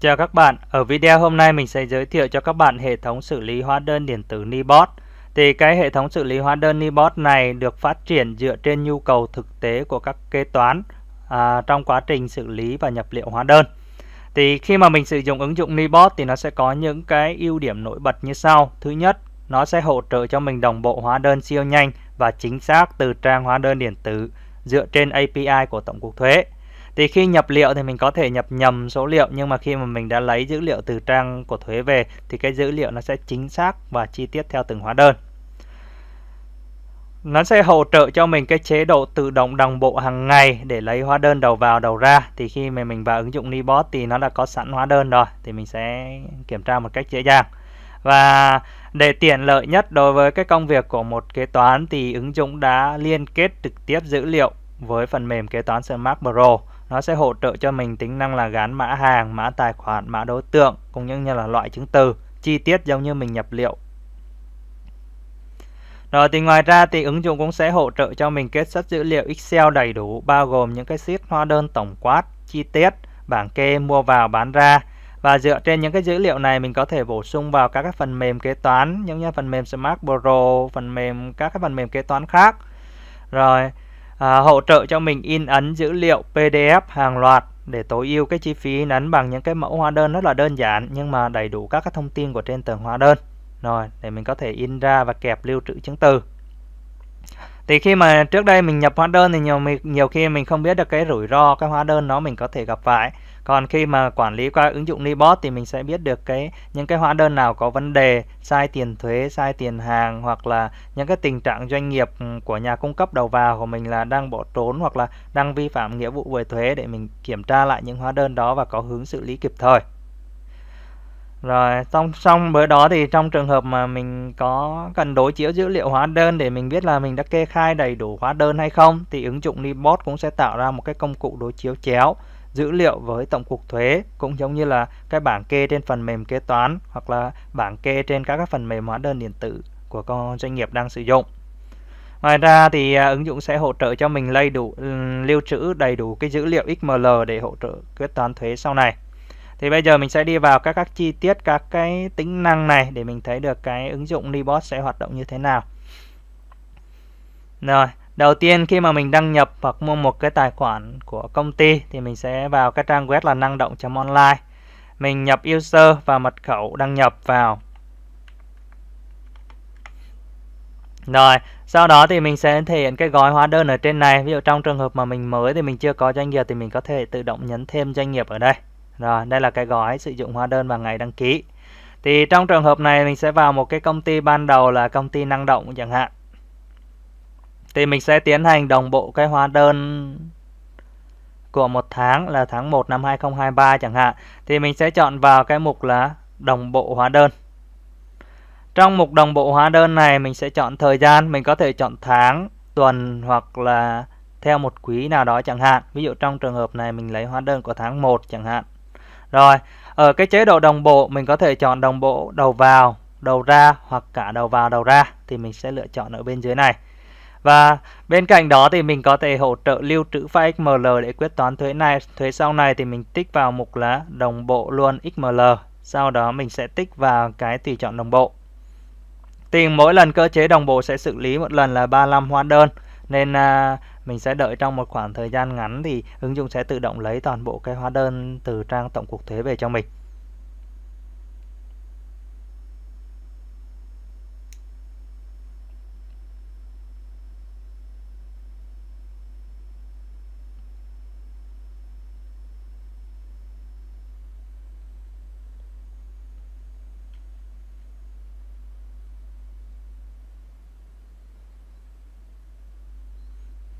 Chào các bạn, ở video hôm nay mình sẽ giới thiệu cho các bạn hệ thống xử lý hóa đơn điện tử Nibot. Thì cái hệ thống xử lý hóa đơn Nibot này được phát triển dựa trên nhu cầu thực tế của các kế toán à, trong quá trình xử lý và nhập liệu hóa đơn. Thì khi mà mình sử dụng ứng dụng Nibot thì nó sẽ có những cái ưu điểm nổi bật như sau. Thứ nhất, nó sẽ hỗ trợ cho mình đồng bộ hóa đơn siêu nhanh và chính xác từ trang hóa đơn điện tử dựa trên API của Tổng cục Thuế. Thì khi nhập liệu thì mình có thể nhập nhầm số liệu nhưng mà khi mà mình đã lấy dữ liệu từ trang của thuế về thì cái dữ liệu nó sẽ chính xác và chi tiết theo từng hóa đơn. Nó sẽ hỗ trợ cho mình cái chế độ tự động đồng bộ hàng ngày để lấy hóa đơn đầu vào đầu ra. Thì khi mà mình vào ứng dụng Nibot thì nó đã có sẵn hóa đơn rồi thì mình sẽ kiểm tra một cách dễ dàng. Và để tiện lợi nhất đối với cái công việc của một kế toán thì ứng dụng đã liên kết trực tiếp dữ liệu với phần mềm kế toán Smart Pro nó sẽ hỗ trợ cho mình tính năng là gán mã hàng, mã tài khoản, mã đối tượng cũng như là loại chứng từ chi tiết giống như mình nhập liệu. Rồi thì ngoài ra thì ứng dụng cũng sẽ hỗ trợ cho mình kết xuất dữ liệu Excel đầy đủ bao gồm những cái sheet hóa đơn tổng quát, chi tiết, bảng kê mua vào bán ra và dựa trên những cái dữ liệu này mình có thể bổ sung vào các cái phần mềm kế toán giống như phần mềm Smart Pro, phần mềm các cái phần mềm kế toán khác. Rồi à, hỗ trợ cho mình in ấn dữ liệu PDF hàng loạt để tối ưu cái chi phí in ấn bằng những cái mẫu hóa đơn rất là đơn giản nhưng mà đầy đủ các cái thông tin của trên tờ hóa đơn rồi để mình có thể in ra và kẹp lưu trữ chứng từ thì khi mà trước đây mình nhập hóa đơn thì nhiều nhiều khi mình không biết được cái rủi ro cái hóa đơn nó mình có thể gặp phải còn khi mà quản lý qua ứng dụng Libot thì mình sẽ biết được cái những cái hóa đơn nào có vấn đề, sai tiền thuế, sai tiền hàng hoặc là những cái tình trạng doanh nghiệp ừ, của nhà cung cấp đầu vào của mình là đang bỏ trốn hoặc là đang vi phạm nghĩa vụ về thuế để mình kiểm tra lại những hóa đơn đó và có hướng xử lý kịp thời. Rồi song song với đó thì trong trường hợp mà mình có cần đối chiếu dữ liệu hóa đơn để mình biết là mình đã kê khai đầy đủ hóa đơn hay không thì ứng dụng Libot cũng sẽ tạo ra một cái công cụ đối chiếu chéo dữ liệu với tổng cục thuế cũng giống như là cái bảng kê trên phần mềm kế toán hoặc là bảng kê trên các cái phần mềm hóa đơn điện tử của con doanh nghiệp đang sử dụng. Ngoài ra thì à, ứng dụng sẽ hỗ trợ cho mình lấy đủ lưu trữ đầy đủ cái dữ liệu XML để hỗ trợ quyết toán thuế sau này. Thì bây giờ mình sẽ đi vào các các chi tiết các cái tính năng này để mình thấy được cái ứng dụng Libot sẽ hoạt động như thế nào. Rồi, Đầu tiên khi mà mình đăng nhập hoặc mua một cái tài khoản của công ty thì mình sẽ vào cái trang web là năng động.online. Mình nhập user và mật khẩu đăng nhập vào. Rồi, sau đó thì mình sẽ thể hiện cái gói hóa đơn ở trên này. Ví dụ trong trường hợp mà mình mới thì mình chưa có doanh nghiệp thì mình có thể tự động nhấn thêm doanh nghiệp ở đây. Rồi, đây là cái gói sử dụng hóa đơn và ngày đăng ký. Thì trong trường hợp này mình sẽ vào một cái công ty ban đầu là công ty năng động chẳng hạn. Thì mình sẽ tiến hành đồng bộ cái hóa đơn của một tháng là tháng 1 năm 2023 chẳng hạn. Thì mình sẽ chọn vào cái mục là đồng bộ hóa đơn. Trong mục đồng bộ hóa đơn này mình sẽ chọn thời gian, mình có thể chọn tháng, tuần hoặc là theo một quý nào đó chẳng hạn. Ví dụ trong trường hợp này mình lấy hóa đơn của tháng 1 chẳng hạn. Rồi, ở cái chế độ đồng bộ mình có thể chọn đồng bộ đầu vào, đầu ra hoặc cả đầu vào, đầu ra thì mình sẽ lựa chọn ở bên dưới này. Và bên cạnh đó thì mình có thể hỗ trợ lưu trữ file XML để quyết toán thuế này. Thuế sau này thì mình tích vào mục là đồng bộ luôn XML. Sau đó mình sẽ tích vào cái tùy chọn đồng bộ. Thì mỗi lần cơ chế đồng bộ sẽ xử lý một lần là 35 hóa đơn. Nên à, mình sẽ đợi trong một khoảng thời gian ngắn thì ứng dụng sẽ tự động lấy toàn bộ cái hóa đơn từ trang tổng cục thuế về cho mình.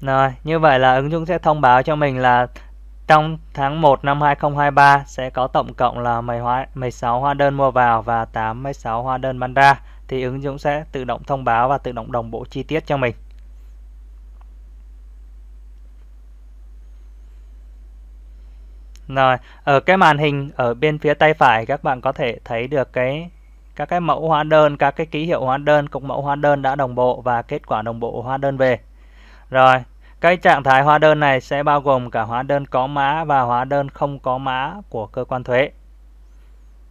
Rồi, như vậy là ứng dụng sẽ thông báo cho mình là trong tháng 1 năm 2023 sẽ có tổng cộng là 10 hóa, 16 hóa đơn mua vào và 86 hóa đơn bán ra thì ứng dụng sẽ tự động thông báo và tự động đồng bộ chi tiết cho mình. Rồi, ở cái màn hình ở bên phía tay phải các bạn có thể thấy được cái các cái mẫu hóa đơn, các cái ký hiệu hóa đơn, cục mẫu hóa đơn đã đồng bộ và kết quả đồng bộ hóa đơn về. Rồi, cái trạng thái hóa đơn này sẽ bao gồm cả hóa đơn có mã và hóa đơn không có mã của cơ quan thuế.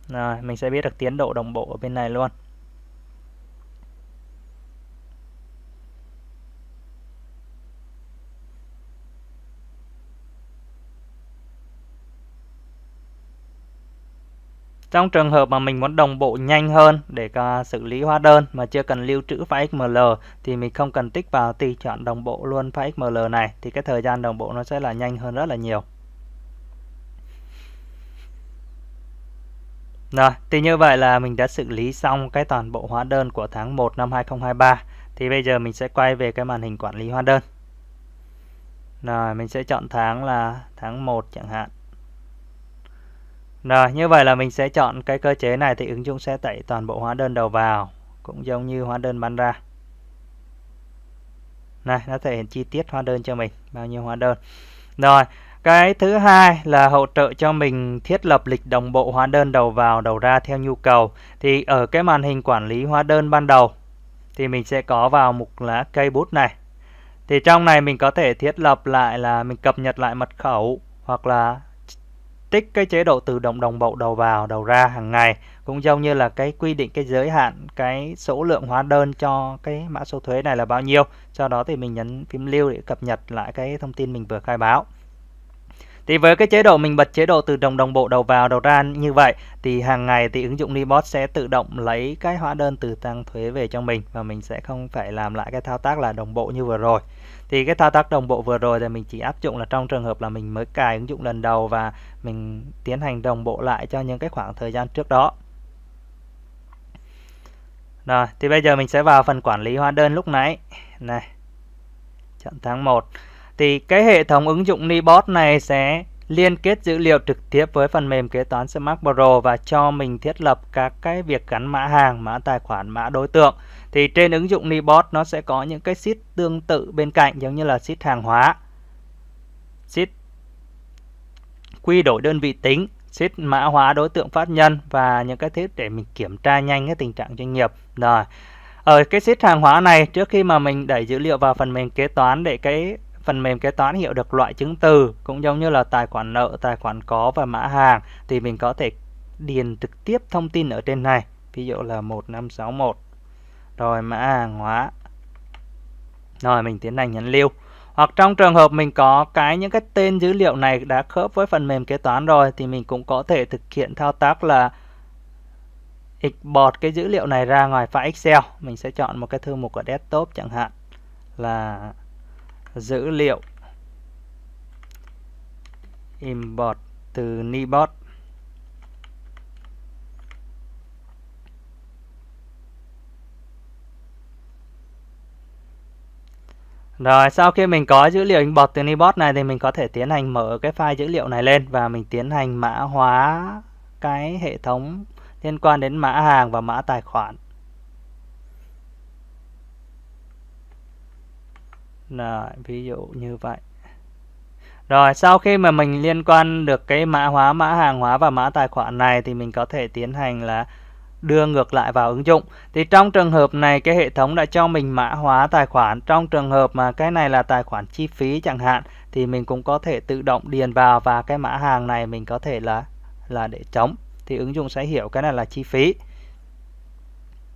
Rồi, mình sẽ biết được tiến độ đồng bộ ở bên này luôn. Trong trường hợp mà mình muốn đồng bộ nhanh hơn để xử lý hóa đơn mà chưa cần lưu trữ file XML thì mình không cần tích vào tùy chọn đồng bộ luôn file XML này thì cái thời gian đồng bộ nó sẽ là nhanh hơn rất là nhiều. Rồi, thì như vậy là mình đã xử lý xong cái toàn bộ hóa đơn của tháng 1 năm 2023. Thì bây giờ mình sẽ quay về cái màn hình quản lý hóa đơn. Rồi, mình sẽ chọn tháng là tháng 1 chẳng hạn. Rồi, như vậy là mình sẽ chọn cái cơ chế này thì ứng dụng sẽ tẩy toàn bộ hóa đơn đầu vào, cũng giống như hóa đơn bán ra. Này, nó thể hiện chi tiết hóa đơn cho mình, bao nhiêu hóa đơn. Rồi, cái thứ hai là hỗ trợ cho mình thiết lập lịch đồng bộ hóa đơn đầu vào, đầu ra theo nhu cầu. Thì ở cái màn hình quản lý hóa đơn ban đầu thì mình sẽ có vào mục lá cây bút này. Thì trong này mình có thể thiết lập lại là mình cập nhật lại mật khẩu hoặc là tích cái chế độ tự động đồng bộ đầu vào đầu ra hàng ngày cũng giống như là cái quy định cái giới hạn cái số lượng hóa đơn cho cái mã số thuế này là bao nhiêu sau đó thì mình nhấn phím lưu để cập nhật lại cái thông tin mình vừa khai báo thì với cái chế độ mình bật chế độ tự động đồng bộ đầu vào đầu ra như vậy thì hàng ngày thì ứng dụng Libot sẽ tự động lấy cái hóa đơn từ tăng thuế về cho mình và mình sẽ không phải làm lại cái thao tác là đồng bộ như vừa rồi thì cái thao tác đồng bộ vừa rồi thì mình chỉ áp dụng là trong trường hợp là mình mới cài ứng dụng lần đầu và mình tiến hành đồng bộ lại cho những cái khoảng thời gian trước đó rồi thì bây giờ mình sẽ vào phần quản lý hóa đơn lúc nãy này chọn tháng 1 thì cái hệ thống ứng dụng Nibot này sẽ liên kết dữ liệu trực tiếp với phần mềm kế toán Smart Pro và cho mình thiết lập các cái việc gắn mã hàng, mã tài khoản, mã đối tượng thì trên ứng dụng Nibot nó sẽ có những cái sheet tương tự bên cạnh giống như là sheet hàng hóa sheet quy đổi đơn vị tính sheet mã hóa đối tượng phát nhân và những cái thiết để mình kiểm tra nhanh cái tình trạng doanh nghiệp rồi ở ờ, cái sheet hàng hóa này trước khi mà mình đẩy dữ liệu vào phần mềm kế toán để cái phần mềm kế toán hiểu được loại chứng từ cũng giống như là tài khoản nợ tài khoản có và mã hàng thì mình có thể điền trực tiếp thông tin ở trên này ví dụ là 1561 rồi mã hàng hóa rồi mình tiến hành nhấn lưu hoặc trong trường hợp mình có cái những cái tên dữ liệu này đã khớp với phần mềm kế toán rồi thì mình cũng có thể thực hiện thao tác là export cái dữ liệu này ra ngoài file Excel mình sẽ chọn một cái thư mục ở desktop chẳng hạn là dữ liệu import từ Nibot Rồi sau khi mình có dữ liệu import từ Nibot này thì mình có thể tiến hành mở cái file dữ liệu này lên và mình tiến hành mã hóa cái hệ thống liên quan đến mã hàng và mã tài khoản. Rồi, ví dụ như vậy. Rồi, sau khi mà mình liên quan được cái mã hóa, mã hàng hóa và mã tài khoản này thì mình có thể tiến hành là đưa ngược lại vào ứng dụng. Thì trong trường hợp này cái hệ thống đã cho mình mã hóa tài khoản. Trong trường hợp mà cái này là tài khoản chi phí chẳng hạn thì mình cũng có thể tự động điền vào và cái mã hàng này mình có thể là là để chống Thì ứng dụng sẽ hiểu cái này là chi phí.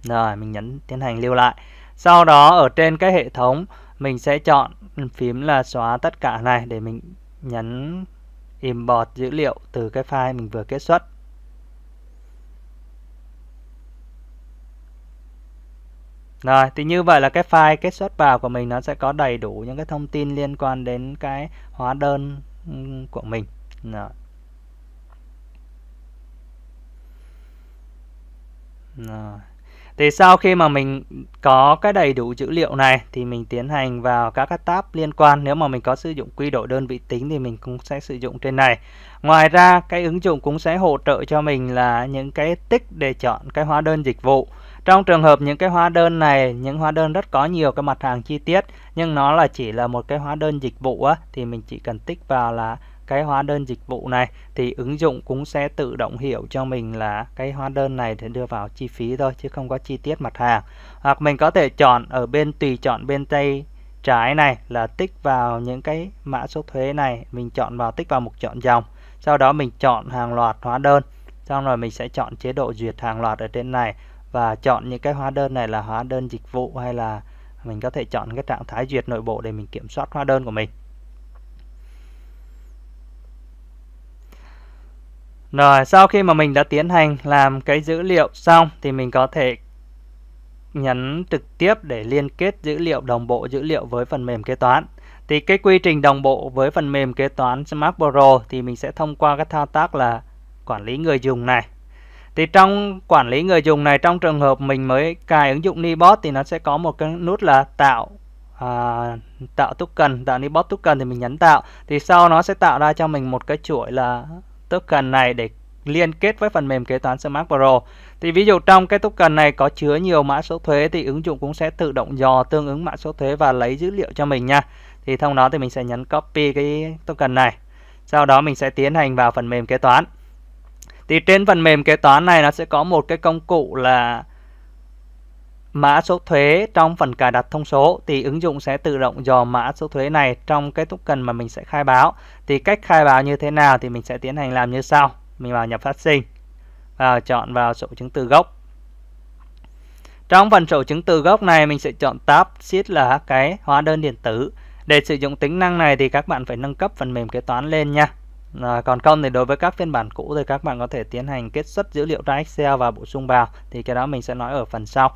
Rồi mình nhấn tiến hành lưu lại. Sau đó ở trên cái hệ thống mình sẽ chọn phím là xóa tất cả này để mình nhấn import dữ liệu từ cái file mình vừa kết xuất Rồi, thì như vậy là cái file kết xuất vào của mình nó sẽ có đầy đủ những cái thông tin liên quan đến cái hóa đơn của mình. Rồi. Rồi. Thì sau khi mà mình có cái đầy đủ dữ liệu này thì mình tiến hành vào các cái tab liên quan. Nếu mà mình có sử dụng quy đổi đơn vị tính thì mình cũng sẽ sử dụng trên này. Ngoài ra cái ứng dụng cũng sẽ hỗ trợ cho mình là những cái tích để chọn cái hóa đơn dịch vụ. Trong trường hợp những cái hóa đơn này, những hóa đơn rất có nhiều cái mặt hàng chi tiết nhưng nó là chỉ là một cái hóa đơn dịch vụ á, thì mình chỉ cần tích vào là cái hóa đơn dịch vụ này thì ứng dụng cũng sẽ tự động hiểu cho mình là cái hóa đơn này để đưa vào chi phí thôi chứ không có chi tiết mặt hàng. Hoặc mình có thể chọn ở bên tùy chọn bên tay trái này là tích vào những cái mã số thuế này, mình chọn vào tích vào mục chọn dòng. Sau đó mình chọn hàng loạt hóa đơn, xong rồi mình sẽ chọn chế độ duyệt hàng loạt ở trên này và chọn những cái hóa đơn này là hóa đơn dịch vụ hay là mình có thể chọn cái trạng thái duyệt nội bộ để mình kiểm soát hóa đơn của mình Rồi sau khi mà mình đã tiến hành làm cái dữ liệu xong thì mình có thể nhấn trực tiếp để liên kết dữ liệu đồng bộ dữ liệu với phần mềm kế toán. Thì cái quy trình đồng bộ với phần mềm kế toán Smart Pro thì mình sẽ thông qua các thao tác là quản lý người dùng này thì trong quản lý người dùng này trong trường hợp mình mới cài ứng dụng Nibot thì nó sẽ có một cái nút là tạo à, tạo token tạo Nibot token thì mình nhấn tạo thì sau nó sẽ tạo ra cho mình một cái chuỗi là token này để liên kết với phần mềm kế toán Smart Pro. Thì ví dụ trong cái token này có chứa nhiều mã số thuế thì ứng dụng cũng sẽ tự động dò tương ứng mã số thuế và lấy dữ liệu cho mình nha. Thì thông đó thì mình sẽ nhấn copy cái token này. Sau đó mình sẽ tiến hành vào phần mềm kế toán. Thì trên phần mềm kế toán này nó sẽ có một cái công cụ là mã số thuế trong phần cài đặt thông số thì ứng dụng sẽ tự động dò mã số thuế này trong cái token mà mình sẽ khai báo. Thì cách khai báo như thế nào thì mình sẽ tiến hành làm như sau. Mình vào nhập phát sinh và chọn vào sổ chứng từ gốc. Trong phần sổ chứng từ gốc này mình sẽ chọn tab sheet là cái hóa đơn điện tử. Để sử dụng tính năng này thì các bạn phải nâng cấp phần mềm kế toán lên nha. À, còn không thì đối với các phiên bản cũ thì các bạn có thể tiến hành kết xuất dữ liệu ra Excel và bổ sung vào thì cái đó mình sẽ nói ở phần sau.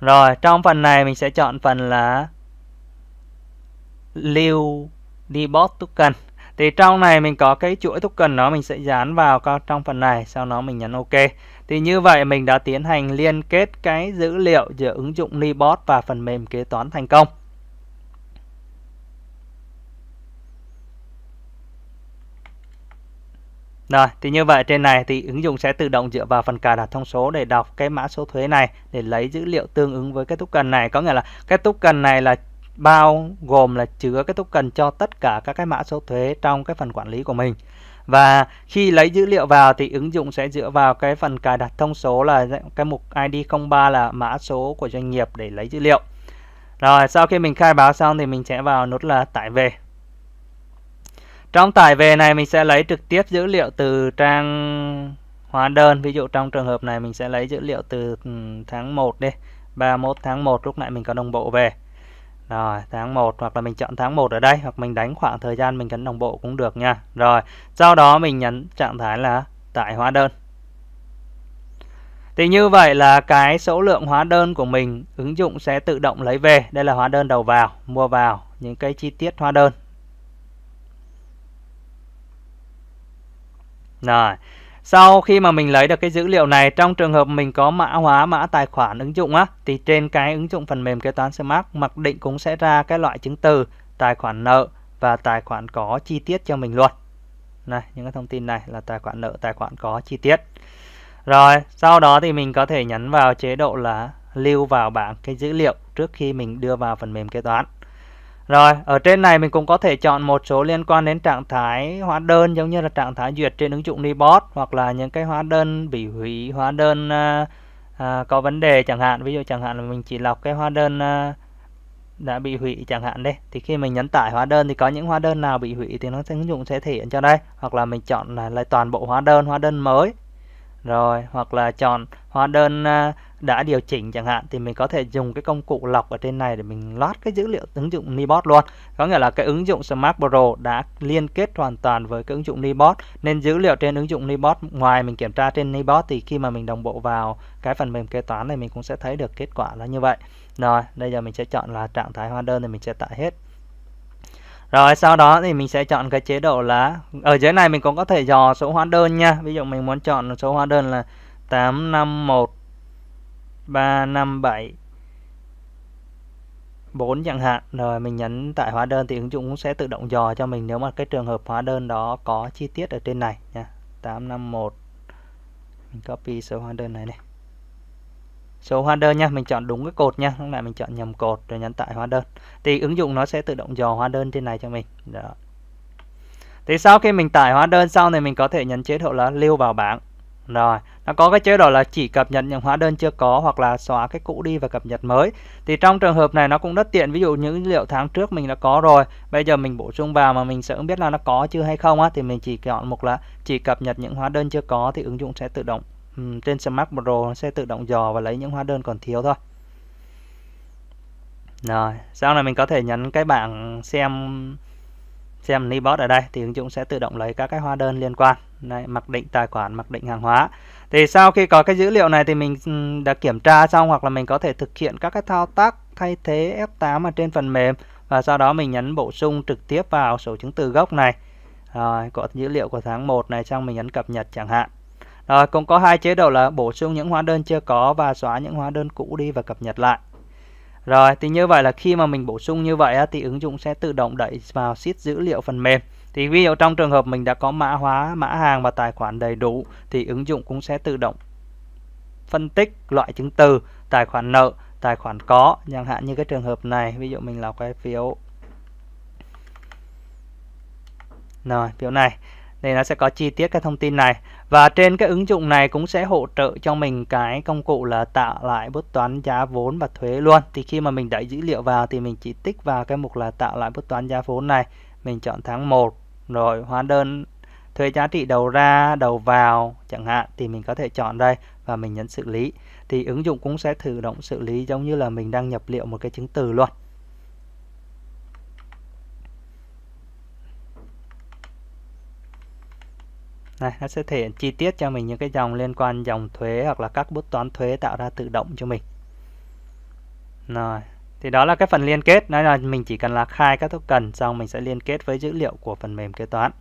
Rồi, trong phần này mình sẽ chọn phần là lưu debug token. Thì trong này mình có cái chuỗi token nó mình sẽ dán vào trong phần này, sau đó mình nhấn OK. Thì như vậy mình đã tiến hành liên kết cái dữ liệu giữa ứng dụng Libot và phần mềm kế toán thành công. Rồi, thì như vậy trên này thì ứng dụng sẽ tự động dựa vào phần cài đặt thông số để đọc cái mã số thuế này để lấy dữ liệu tương ứng với cái token này. Có nghĩa là cái token này là bao gồm là chứa cái token cho tất cả các cái mã số thuế trong cái phần quản lý của mình. Và khi lấy dữ liệu vào thì ứng dụng sẽ dựa vào cái phần cài đặt thông số là cái mục ID 03 là mã số của doanh nghiệp để lấy dữ liệu. Rồi, sau khi mình khai báo xong thì mình sẽ vào nút là tải về. Trong tải về này mình sẽ lấy trực tiếp dữ liệu từ trang hóa đơn. Ví dụ trong trường hợp này mình sẽ lấy dữ liệu từ ừ, tháng 1 đi. 31 tháng 1 lúc nãy mình có đồng bộ về. Rồi, tháng 1 hoặc là mình chọn tháng 1 ở đây hoặc mình đánh khoảng thời gian mình cần đồng bộ cũng được nha. Rồi, sau đó mình nhấn trạng thái là tải hóa đơn. Thì như vậy là cái số lượng hóa đơn của mình ứng dụng sẽ tự động lấy về. Đây là hóa đơn đầu vào, mua vào những cái chi tiết hóa đơn Rồi. Sau khi mà mình lấy được cái dữ liệu này trong trường hợp mình có mã hóa mã tài khoản ứng dụng á thì trên cái ứng dụng phần mềm kế toán Smart mặc định cũng sẽ ra cái loại chứng từ tài khoản nợ và tài khoản có chi tiết cho mình luôn. Này, những cái thông tin này là tài khoản nợ, tài khoản có chi tiết. Rồi, sau đó thì mình có thể nhấn vào chế độ là lưu vào bảng cái dữ liệu trước khi mình đưa vào phần mềm kế toán. Rồi, ở trên này mình cũng có thể chọn một số liên quan đến trạng thái hóa đơn giống như là trạng thái duyệt trên ứng dụng Report hoặc là những cái hóa đơn bị hủy, hóa đơn à, à, có vấn đề chẳng hạn. Ví dụ chẳng hạn là mình chỉ lọc cái hóa đơn à, đã bị hủy chẳng hạn đây. Thì khi mình nhấn tải hóa đơn thì có những hóa đơn nào bị hủy thì nó sẽ ứng dụng sẽ thể hiện cho đây. Hoặc là mình chọn là, toàn bộ hóa đơn, hóa đơn mới. Rồi, hoặc là chọn hóa đơn... À, đã điều chỉnh chẳng hạn thì mình có thể dùng cái công cụ lọc ở trên này để mình lót cái dữ liệu ứng dụng Nibot luôn. Có nghĩa là cái ứng dụng Smart Pro đã liên kết hoàn toàn với cái ứng dụng Nibot nên dữ liệu trên ứng dụng Nibot ngoài mình kiểm tra trên Nibot thì khi mà mình đồng bộ vào cái phần mềm kế toán này mình cũng sẽ thấy được kết quả là như vậy. Rồi, bây giờ mình sẽ chọn là trạng thái hóa đơn thì mình sẽ tải hết rồi sau đó thì mình sẽ chọn cái chế độ là ở dưới này mình cũng có thể dò số hóa đơn nha. Ví dụ mình muốn chọn số hóa đơn là 851 357 4 chẳng hạn rồi mình nhấn tải hóa đơn thì ứng dụng cũng sẽ tự động dò cho mình nếu mà cái trường hợp hóa đơn đó có chi tiết ở trên này nha 851 mình copy số hóa đơn này này số hóa đơn nha mình chọn đúng cái cột nha lúc này mình chọn nhầm cột rồi nhấn tải hóa đơn thì ứng dụng nó sẽ tự động dò hóa đơn trên này cho mình đó thì sau khi mình tải hóa đơn xong thì mình có thể nhấn chế độ là lưu vào bảng rồi nó có cái chế độ là chỉ cập nhật những hóa đơn chưa có hoặc là xóa cái cũ đi và cập nhật mới thì trong trường hợp này nó cũng rất tiện ví dụ những liệu tháng trước mình đã có rồi bây giờ mình bổ sung vào mà mình sẽ không biết là nó có chưa hay không á thì mình chỉ chọn một là chỉ cập nhật những hóa đơn chưa có thì ứng dụng sẽ tự động trên Smart Pro nó sẽ tự động dò và lấy những hóa đơn còn thiếu thôi rồi sau này mình có thể nhấn cái bảng xem xem Nibot ở đây thì ứng dụng sẽ tự động lấy các cái hóa đơn liên quan Đấy, mặc định tài khoản mặc định hàng hóa thì sau khi có cái dữ liệu này thì mình ừ, đã kiểm tra xong hoặc là mình có thể thực hiện các cái thao tác thay thế F8 ở trên phần mềm và sau đó mình nhấn bổ sung trực tiếp vào sổ chứng từ gốc này. Rồi, có dữ liệu của tháng 1 này xong mình nhấn cập nhật chẳng hạn. Rồi, cũng có hai chế độ là bổ sung những hóa đơn chưa có và xóa những hóa đơn cũ đi và cập nhật lại. Rồi, thì như vậy là khi mà mình bổ sung như vậy thì ứng dụng sẽ tự động đẩy vào sheet dữ liệu phần mềm thì ví dụ trong trường hợp mình đã có mã hóa mã hàng và tài khoản đầy đủ thì ứng dụng cũng sẽ tự động phân tích loại chứng từ tài khoản nợ tài khoản có chẳng hạn như cái trường hợp này ví dụ mình là cái phiếu rồi phiếu này thì nó sẽ có chi tiết các thông tin này và trên cái ứng dụng này cũng sẽ hỗ trợ cho mình cái công cụ là tạo lại bút toán giá vốn và thuế luôn thì khi mà mình đẩy dữ liệu vào thì mình chỉ tích vào cái mục là tạo lại bút toán giá vốn này mình chọn tháng 1 rồi hóa đơn thuế giá trị đầu ra đầu vào chẳng hạn thì mình có thể chọn đây và mình nhấn xử lý thì ứng dụng cũng sẽ tự động xử lý giống như là mình đang nhập liệu một cái chứng từ luôn Này, nó sẽ thể hiện chi tiết cho mình những cái dòng liên quan dòng thuế hoặc là các bút toán thuế tạo ra tự động cho mình. Rồi, thì đó là cái phần liên kết, nói là mình chỉ cần là khai các token xong mình sẽ liên kết với dữ liệu của phần mềm kế toán.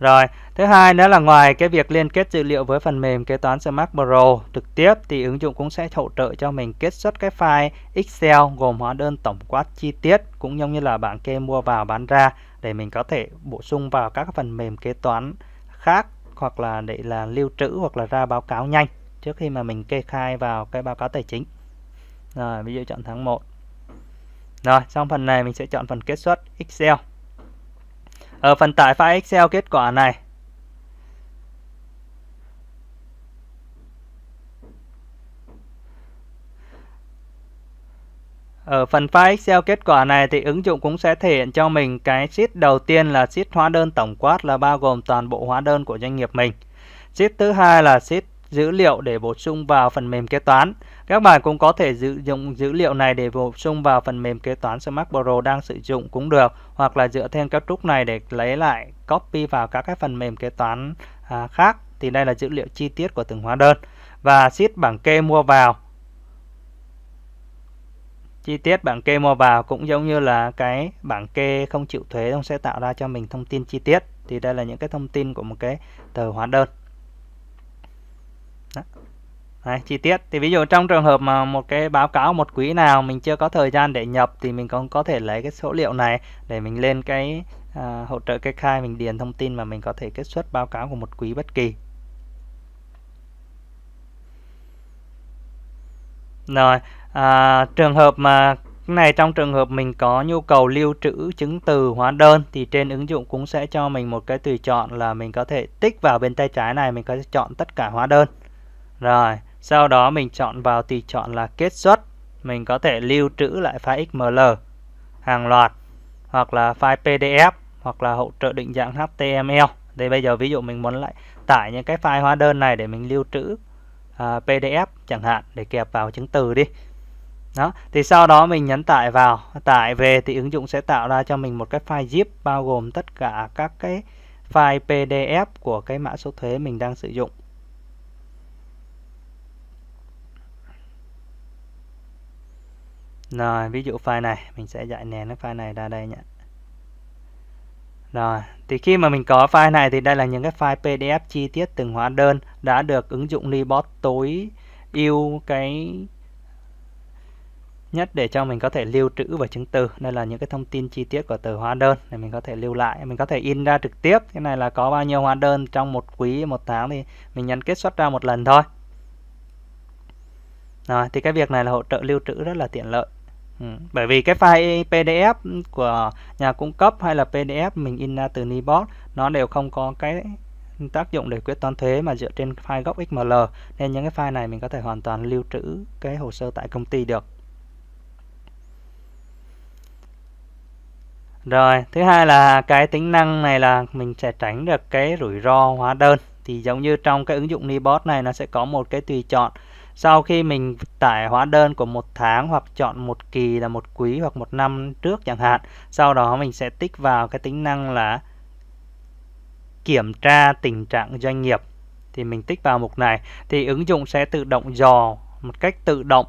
Rồi, thứ hai nữa là ngoài cái việc liên kết dữ liệu với phần mềm kế toán Smart Pro trực tiếp thì ứng dụng cũng sẽ hỗ trợ cho mình kết xuất cái file Excel gồm hóa đơn tổng quát chi tiết cũng giống như là bảng kê mua vào bán ra để mình có thể bổ sung vào các phần mềm kế toán khác hoặc là để là lưu trữ hoặc là ra báo cáo nhanh trước khi mà mình kê khai vào cái báo cáo tài chính. Rồi, ví dụ chọn tháng 1. Rồi, trong phần này mình sẽ chọn phần kết xuất Excel. Ở phần tải file Excel kết quả này. Ở phần file Excel kết quả này thì ứng dụng cũng sẽ thể hiện cho mình cái sheet đầu tiên là sheet hóa đơn tổng quát là bao gồm toàn bộ hóa đơn của doanh nghiệp mình. Sheet thứ hai là sheet dữ liệu để bổ sung vào phần mềm kế toán. Các bạn cũng có thể sử dụng dữ liệu này để bổ sung vào phần mềm kế toán Smart Pro đang sử dụng cũng được hoặc là dựa thêm cấu trúc này để lấy lại copy vào các cái phần mềm kế toán à, khác. Thì đây là dữ liệu chi tiết của từng hóa đơn và sheet bảng kê mua vào. Chi tiết bảng kê mua vào cũng giống như là cái bảng kê không chịu thuế Nó sẽ tạo ra cho mình thông tin chi tiết. Thì đây là những cái thông tin của một cái tờ hóa đơn. Đấy, chi tiết thì ví dụ trong trường hợp mà một cái báo cáo một quý nào mình chưa có thời gian để nhập thì mình cũng có thể lấy cái số liệu này để mình lên cái à, hỗ trợ kê khai mình điền thông tin mà mình có thể kết xuất báo cáo của một quý bất kỳ rồi à, trường hợp mà cái này trong trường hợp mình có nhu cầu lưu trữ chứng từ hóa đơn thì trên ứng dụng cũng sẽ cho mình một cái tùy chọn là mình có thể tích vào bên tay trái này mình có thể chọn tất cả hóa đơn rồi sau đó mình chọn vào tùy chọn là kết xuất. Mình có thể lưu trữ lại file XML hàng loạt hoặc là file PDF hoặc là hỗ trợ định dạng HTML. Đây bây giờ ví dụ mình muốn lại tải những cái file hóa đơn này để mình lưu trữ à, PDF chẳng hạn để kẹp vào chứng từ đi. Đó, thì sau đó mình nhấn tải vào, tải về thì ứng dụng sẽ tạo ra cho mình một cái file zip bao gồm tất cả các cái file PDF của cái mã số thuế mình đang sử dụng. Rồi, ví dụ file này, mình sẽ dạy nén cái file này ra đây nhé. Rồi, thì khi mà mình có file này thì đây là những cái file PDF chi tiết từng hóa đơn đã được ứng dụng Libot tối ưu cái nhất để cho mình có thể lưu trữ và chứng từ. Đây là những cái thông tin chi tiết của tờ hóa đơn để mình có thể lưu lại. Mình có thể in ra trực tiếp. Cái này là có bao nhiêu hóa đơn trong một quý, một tháng thì mình nhấn kết xuất ra một lần thôi. Rồi, thì cái việc này là hỗ trợ lưu trữ rất là tiện lợi. Ừ. Bởi vì cái file PDF của nhà cung cấp hay là PDF mình in ra từ Nibot nó đều không có cái tác dụng để quyết toán thuế mà dựa trên file gốc XML nên những cái file này mình có thể hoàn toàn lưu trữ cái hồ sơ tại công ty được. Rồi, thứ hai là cái tính năng này là mình sẽ tránh được cái rủi ro hóa đơn. Thì giống như trong cái ứng dụng Nibot này nó sẽ có một cái tùy chọn sau khi mình tải hóa đơn của một tháng hoặc chọn một kỳ là một quý hoặc một năm trước chẳng hạn, sau đó mình sẽ tích vào cái tính năng là kiểm tra tình trạng doanh nghiệp. Thì mình tích vào mục này thì ứng dụng sẽ tự động dò một cách tự động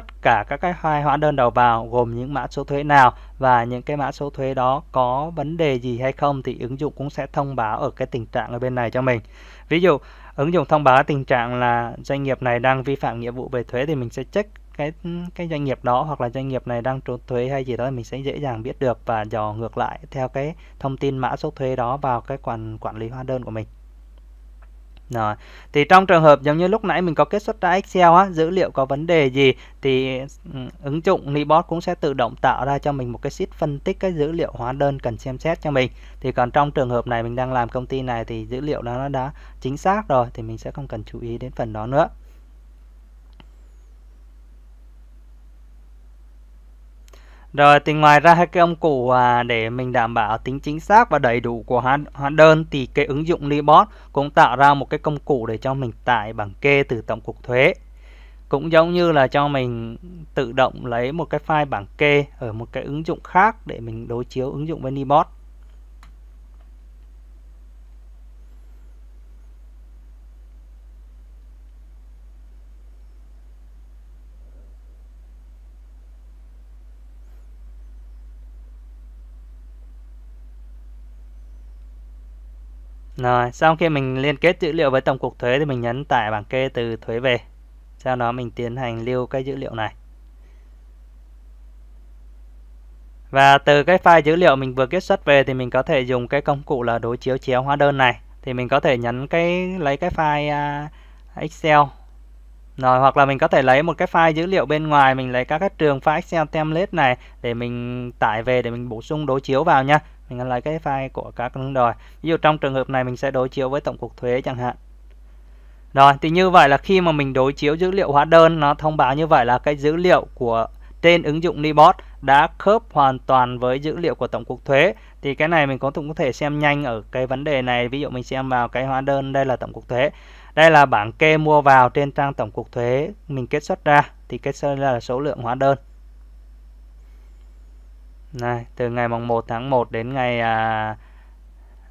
tất cả các cái hai hóa đơn đầu vào gồm những mã số thuế nào và những cái mã số thuế đó có vấn đề gì hay không thì ứng dụng cũng sẽ thông báo ở cái tình trạng ở bên này cho mình. Ví dụ ứng dụng thông báo tình trạng là doanh nghiệp này đang vi phạm nghĩa vụ về thuế thì mình sẽ check cái cái doanh nghiệp đó hoặc là doanh nghiệp này đang trốn thuế hay gì đó thì mình sẽ dễ dàng biết được và dò ngược lại theo cái thông tin mã số thuế đó vào cái quản quản lý hóa đơn của mình. Rồi. Thì trong trường hợp giống như lúc nãy mình có kết xuất ra Excel á, dữ liệu có vấn đề gì thì ứng dụng Nibot cũng sẽ tự động tạo ra cho mình một cái sheet phân tích cái dữ liệu hóa đơn cần xem xét cho mình. Thì còn trong trường hợp này mình đang làm công ty này thì dữ liệu đó nó đã chính xác rồi thì mình sẽ không cần chú ý đến phần đó nữa. Rồi thì ngoài ra cái ông cụ à, để mình đảm bảo tính chính xác và đầy đủ của hóa, hóa đơn thì cái ứng dụng Libot cũng tạo ra một cái công cụ để cho mình tải bảng kê từ Tổng cục Thuế. Cũng giống như là cho mình tự động lấy một cái file bảng kê ở một cái ứng dụng khác để mình đối chiếu ứng dụng với Libot. Rồi, sau khi mình liên kết dữ liệu với Tổng cục Thuế thì mình nhấn tải bảng kê từ thuế về. Sau đó mình tiến hành lưu cái dữ liệu này. Và từ cái file dữ liệu mình vừa kết xuất về thì mình có thể dùng cái công cụ là đối chiếu chéo hóa đơn này. Thì mình có thể nhấn cái lấy cái file à, Excel. Rồi, hoặc là mình có thể lấy một cái file dữ liệu bên ngoài, mình lấy các cái trường file Excel template này để mình tải về để mình bổ sung đối chiếu vào nha mình lấy cái file của các nước đòi ví dụ trong trường hợp này mình sẽ đối chiếu với tổng cục thuế chẳng hạn rồi thì như vậy là khi mà mình đối chiếu dữ liệu hóa đơn nó thông báo như vậy là cái dữ liệu của trên ứng dụng Nibot đã khớp hoàn toàn với dữ liệu của tổng cục thuế thì cái này mình có cũng có thể xem nhanh ở cái vấn đề này ví dụ mình xem vào cái hóa đơn đây là tổng cục thuế đây là bảng kê mua vào trên trang tổng cục thuế mình kết xuất ra thì kết xuất ra là số lượng hóa đơn này, từ ngày mùng 1 tháng 1 đến ngày à,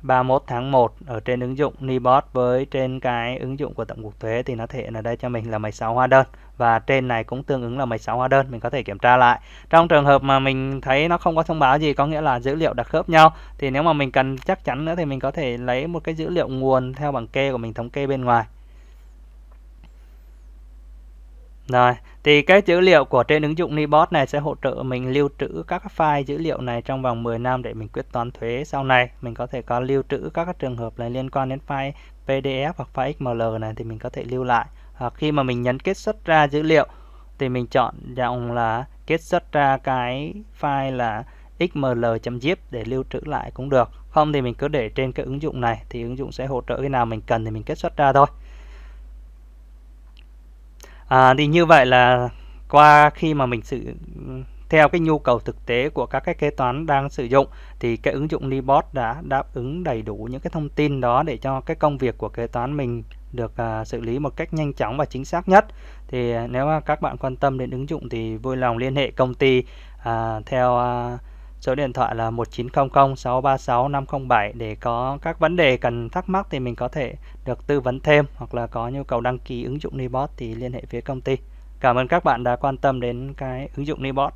31 tháng 1 ở trên ứng dụng Nibot với trên cái ứng dụng của Tổng cục Thuế thì nó thể hiện ở đây cho mình là 16 hóa đơn và trên này cũng tương ứng là 16 hóa đơn mình có thể kiểm tra lại. Trong trường hợp mà mình thấy nó không có thông báo gì có nghĩa là dữ liệu đã khớp nhau thì nếu mà mình cần chắc chắn nữa thì mình có thể lấy một cái dữ liệu nguồn theo bảng kê của mình thống kê bên ngoài Rồi, thì cái dữ liệu của trên ứng dụng Nibot này sẽ hỗ trợ mình lưu trữ các file dữ liệu này trong vòng 10 năm để mình quyết toán thuế sau này. Mình có thể có lưu trữ các trường hợp này liên quan đến file PDF hoặc file XML này thì mình có thể lưu lại. Hoặc khi mà mình nhấn kết xuất ra dữ liệu thì mình chọn dòng là kết xuất ra cái file là xml.zip để lưu trữ lại cũng được. Không thì mình cứ để trên cái ứng dụng này thì ứng dụng sẽ hỗ trợ cái nào mình cần thì mình kết xuất ra thôi à, thì như vậy là qua khi mà mình sử theo cái nhu cầu thực tế của các cái kế toán đang sử dụng thì cái ứng dụng Libot đã đáp ứng đầy đủ những cái thông tin đó để cho cái công việc của kế toán mình được uh, xử lý một cách nhanh chóng và chính xác nhất. Thì à, nếu các bạn quan tâm đến ứng dụng thì vui lòng liên hệ công ty uh, theo uh, Số điện thoại là 1900 636 507 để có các vấn đề cần thắc mắc thì mình có thể được tư vấn thêm hoặc là có nhu cầu đăng ký ứng dụng Nibot thì liên hệ phía công ty. Cảm ơn các bạn đã quan tâm đến cái ứng dụng Nibot.